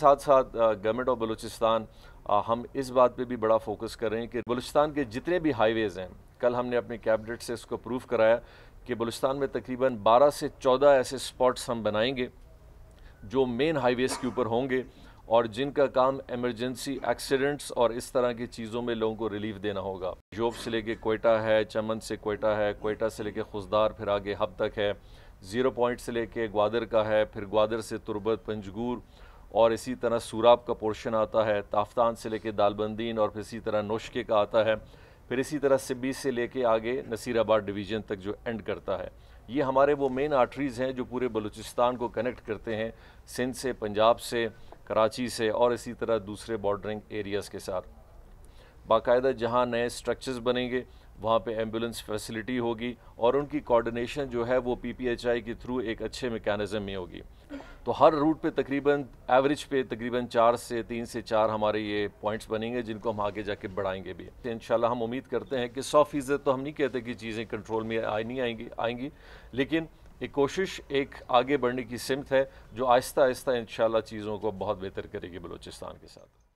ساتھ ساتھ government of Balochistan ہم اس بات پہ بھی بڑا فوکس کر رہے ہیں کہ بلوچستان کے جتنے بھی ہائی ویز ہیں کل ہم نے اپنی کیبنٹ سے اس کو پروف کرایا کہ بلوچستان میں تقریباً بارہ سے چودہ ایسے سپاٹس ہم بنائیں گے جو مین ہائی ویز کے اوپر ہوں گے اور جن کا کام ایمرجنسی ایکسیڈنٹس اور اس طرح کی چیزوں میں لوگوں کو ریلیف دینا ہوگا یوب سے لے کے کوئٹہ ہے چمن سے کوئٹہ ہے کوئٹہ سے لے کے خزدار پھر آگے ہب تک ہے زیرو پوائنٹ سے لے کے گوادر کا ہے پھر گوادر سے تربت پنجگور اور اسی طرح سوراب کا پورشن آتا ہے تافتان سے لے کے دال بندین اور پھر اسی طرح نوشکے کا آتا ہے پھر اسی طرح سبی سے لے کے آگے نصیر آباد ڈویژن تک جو اینڈ کرتا ہے یہ ہمارے وہ مین آٹریز ہیں جو پورے بلوچستان کو کنیکٹ کرتے ہیں سندھ سے پنجاب سے کراچی سے اور اسی طرح دوسرے بارڈرنگ ایریاز کے ساتھ باقاعدہ جہاں نئے سٹرکچرز بنیں گے وہاں پہ ایمبولنس فیسلٹی ہوگی اور ان کی کوڈینیشن جو ہے وہ پی پی ایچ آئی کے تھرو ایک اچھے میکانزم میں ہوگی تو ہر روٹ پہ تقریباً ایوریج پہ تقریباً چار سے تین سے چار ہمارے یہ پوائنٹس بنیں گے جن کو ہم آگے جا کے بڑھائیں گے بھی انشاءاللہ ان شاء اللہ ہم امید کرتے ہیں کہ سو فیصد تو ہم نہیں کہتے کہ چیزیں کنٹرول میں آئی نہیں آئیں گی آئیں گی لیکن ایک کوشش ایک آگے بڑھنے کی سمت ہے جو آہستہ آہستہ ان چیزوں کو بہت بہتر کرے گی بلوچستان کے ساتھ